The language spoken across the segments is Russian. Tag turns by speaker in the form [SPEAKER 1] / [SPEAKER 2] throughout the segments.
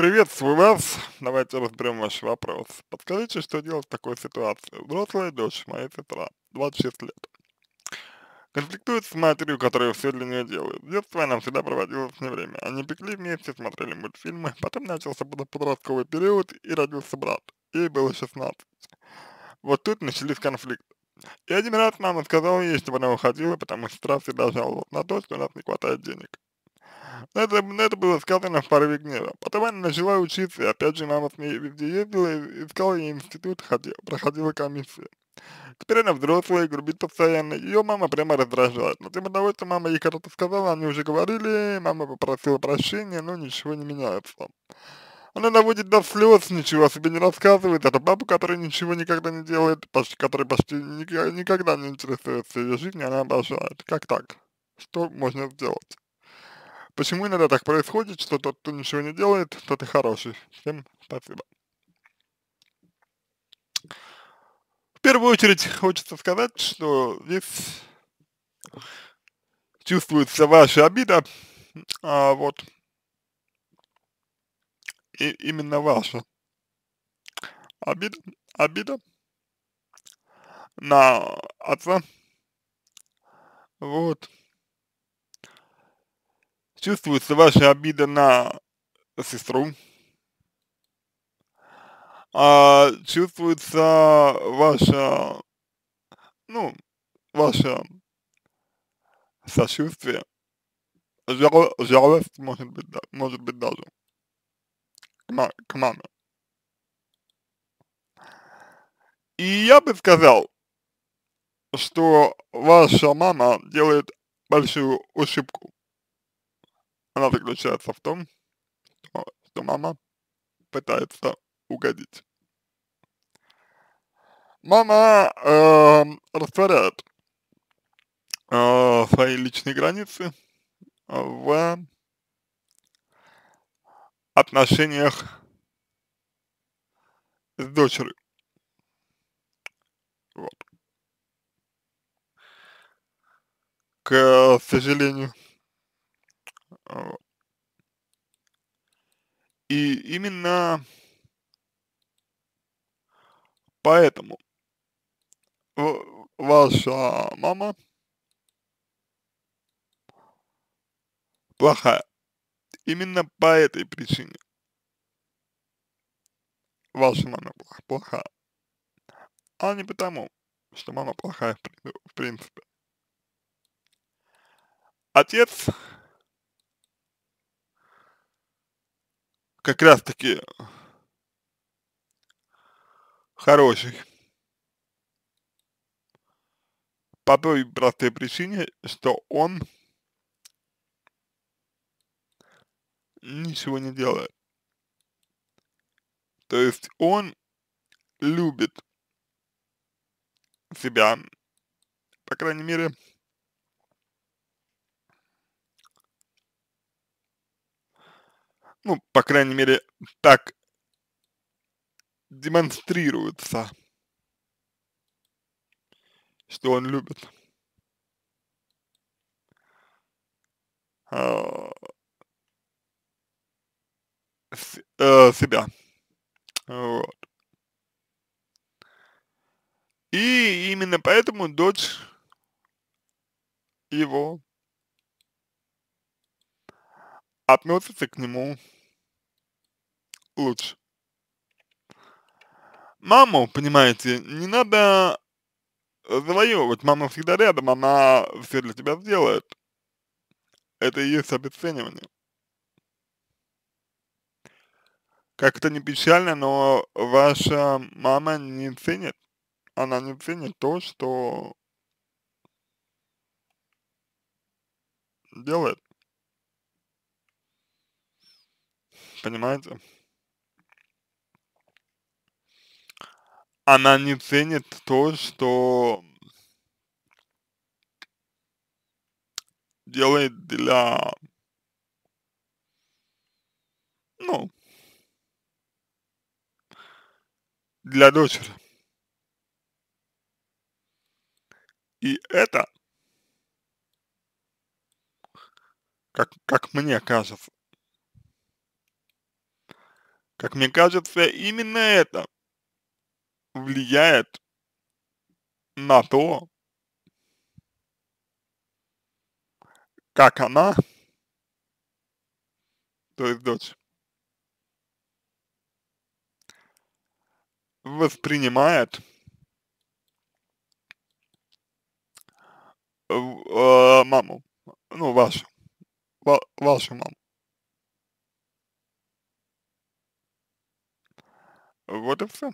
[SPEAKER 1] Приветствую вас. Давайте разберем ваш вопрос. Подскажите, что делать в такой ситуации. Взрослая дочь, моя сестра, 26 лет. Конфликтует с матерью, которая все для нее делает. В детстве она всегда проводила с ней время. Они пекли вместе, смотрели мультфильмы. Потом начался подростковый период и родился брат. Ей было 16. Вот тут начались конфликты. И один раз мама сказала ей, чтобы она уходила, потому что сестра всегда жаловалась на то, что у нас не хватает денег. Это, это было сказано в порыве гнева. Потом она начала учиться, и опять же мама с ней везде ездила, искала ей институт, ходила, проходила комиссию. Теперь она взрослая, грубит постоянно. Ее мама прямо раздражает. Но тем того, что мама ей когда-то сказала, они уже говорили, мама попросила прощения, но ничего не меняется. Она наводит до слез, ничего себе не рассказывает. Это папа, который ничего никогда не делает, почти, который почти никогда не интересуется ее жизнью, она обожает. Как так? Что можно сделать? Почему иногда так происходит, что тот, кто ничего не делает, тот и хороший? Всем спасибо. В первую очередь хочется сказать, что здесь чувствуется ваша обида, а вот и именно ваша обида, обида на отца, вот, Чувствуется ваша обида на сестру. А чувствуется ваша, ну, ваше сочувствие, жал, жалость, может быть, да, может быть даже, к, ма к маме. И я бы сказал, что ваша мама делает большую ошибку она заключается в том, что, мама пытается угодить. Мама э, растворяет э, свои личные границы в отношениях с дочерью. Вот. К сожалению. А, и именно поэтому ваша мама плохая. Именно по этой причине ваша мама плохая, а не потому, что мама плохая в принципе. Отец как раз таки хороший. По той простой причине, что он ничего не делает. То есть он любит себя, по крайней мере, ну, по крайней мере, так демонстрируется, что он любит. А, э, себя. Вот. И именно поэтому дочь его относится к нему лучше. Маму, понимаете, не надо завоевывать. Мама всегда рядом, она все для тебя сделает. Это и есть обесценивание. Как то не печально, но ваша мама не ценит, она не ценит то, что делает. понимаете? Она не ценит то, что делает для, ну, для дочери. И это, как, как мне кажется, как мне кажется, именно это влияет на то, как она, то есть дочь, воспринимает э, маму, ну, вашу, ва вашу маму. Вот и все.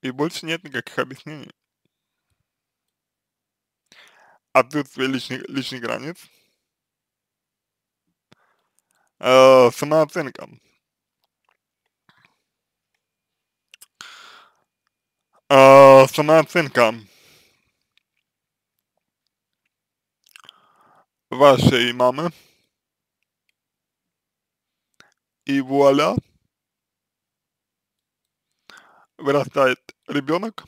[SPEAKER 1] И больше нет никаких объяснений. А Отсутствие личных, личных границ. Э, самооценка. Э, самооценка вашей мамы и вуаля, вырастает ребенок,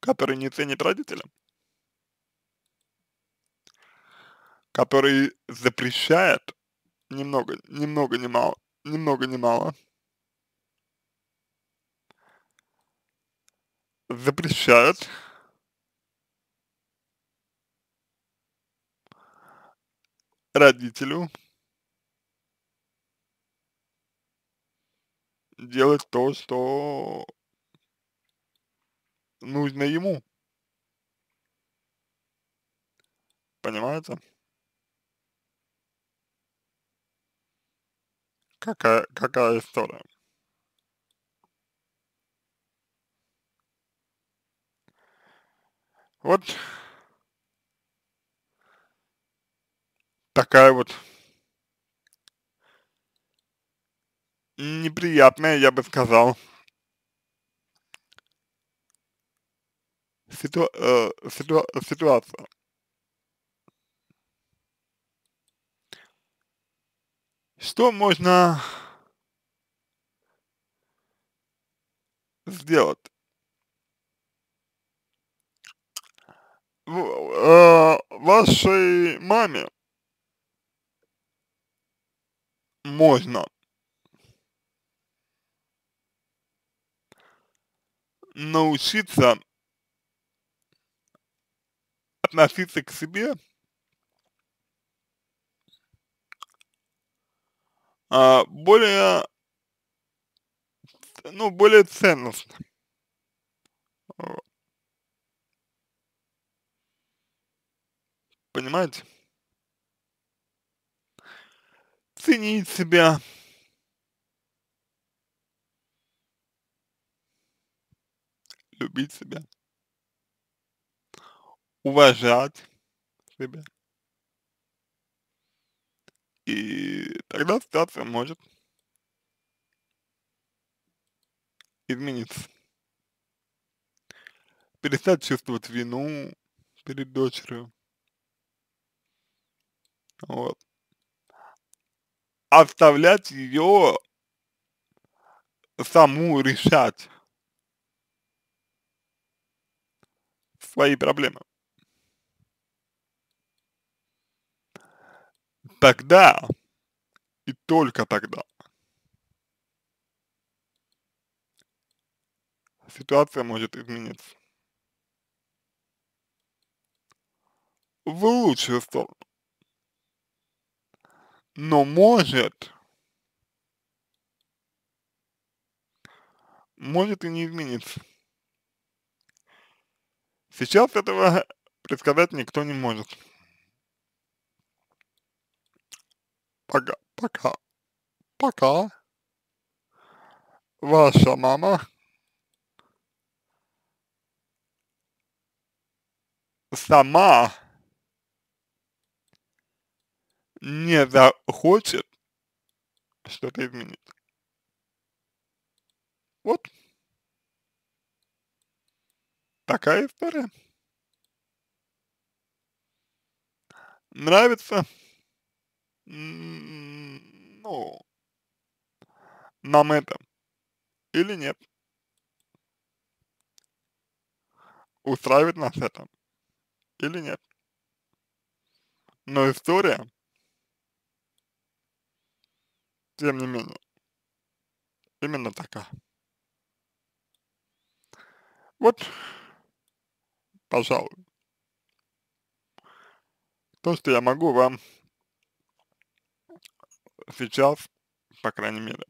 [SPEAKER 1] который не ценит родителя, который запрещает немного, немного, не мало, немного, не мало запрещает родителю делать то, что нужно ему. Понимаете? Какая, какая история? Вот такая вот неприятная, я бы сказал, ситу, э, ситу, ситуация. Что можно сделать? В, э, вашей маме можно научиться относиться к себе а, более, ну, более ценностно. Понимаете? Ценить себя, любить себя, уважать себя. И тогда ситуация может измениться. Перестать чувствовать вину перед дочерью. Вот. Оставлять ее саму решать, свои проблемы. Тогда и только тогда ситуация может измениться. В лучшую сторону. Но может, может и не измениться. Сейчас этого предсказать никто не может. Пока, пока, пока ваша мама сама не захочет что-то изменить. Вот. Такая история. Нравится? Ну, нам это или нет? Устраивает нас это или нет? Но история, тем не менее, именно такая. Вот пожалуй. То, что я могу вам сейчас, по крайней мере,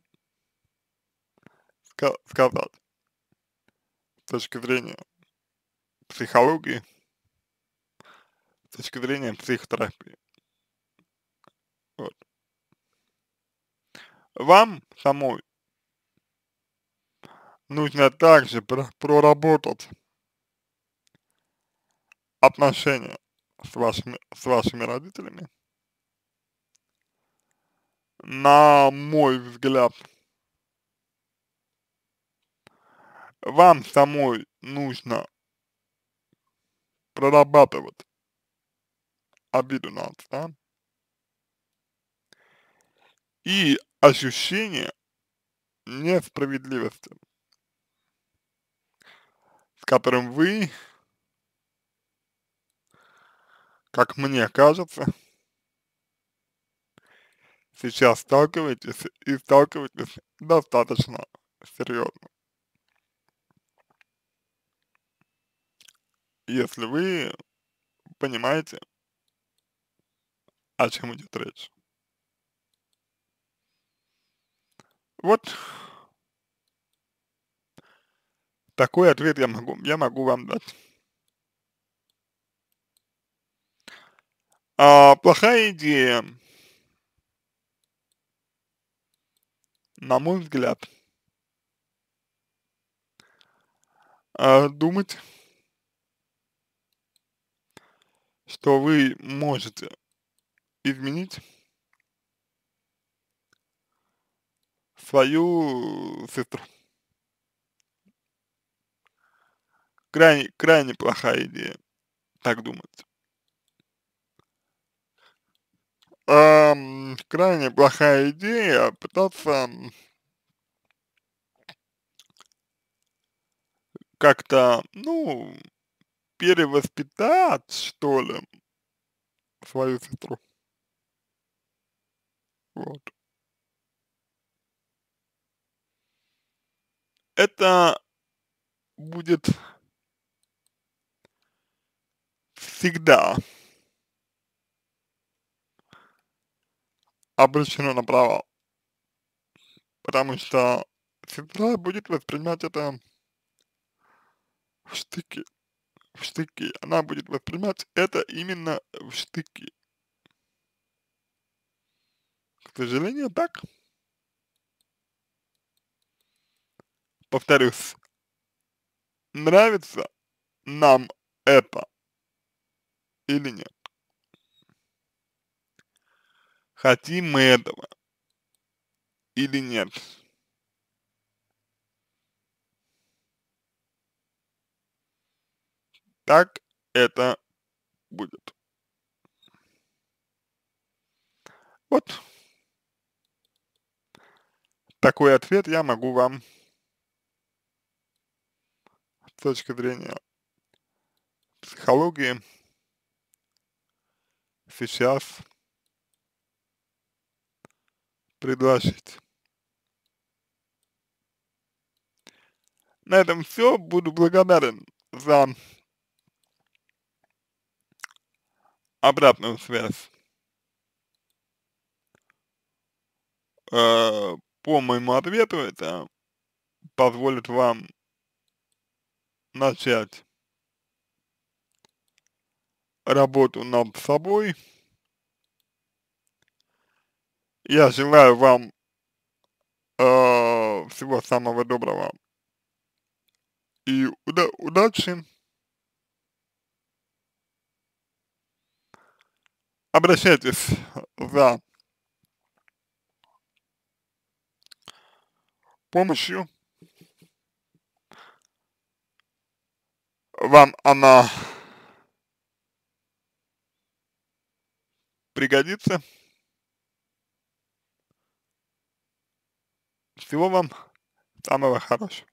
[SPEAKER 1] ска сказать с точки зрения психологии, с точки зрения психотерапии. Вот. Вам самой нужно также проработать отношения с вашими, с вашими родителями, на мой взгляд, вам самой нужно прорабатывать обиду на отца и ощущение несправедливости, с которым вы как мне кажется, сейчас сталкиваетесь и сталкиваетесь достаточно серьезно. Если вы понимаете, о чем идет речь. Вот такой ответ я могу, я могу вам дать. А, плохая идея, на мой взгляд, а, думать, что вы можете изменить свою сестру. Крайне, крайне плохая идея так думать. эм, крайне плохая идея пытаться как-то, ну, перевоспитать, что ли, свою сестру. Вот. Это будет всегда Обращено на провал. Потому что сестра будет воспринимать это в штыки. В штыки. Она будет воспринимать это именно в штыки. К сожалению, так. Повторюсь. Нравится нам это или нет. Хотим мы этого или нет? Так это будет. Вот. Такой ответ я могу вам с точки зрения психологии сейчас предложить. На этом все. Буду благодарен за обратную связь э, по моему ответу. Это позволит вам начать работу над собой. Я желаю вам э, всего самого доброго и уда удачи. Обращайтесь за помощью. Вам она пригодится. Всего вам самого хорошего.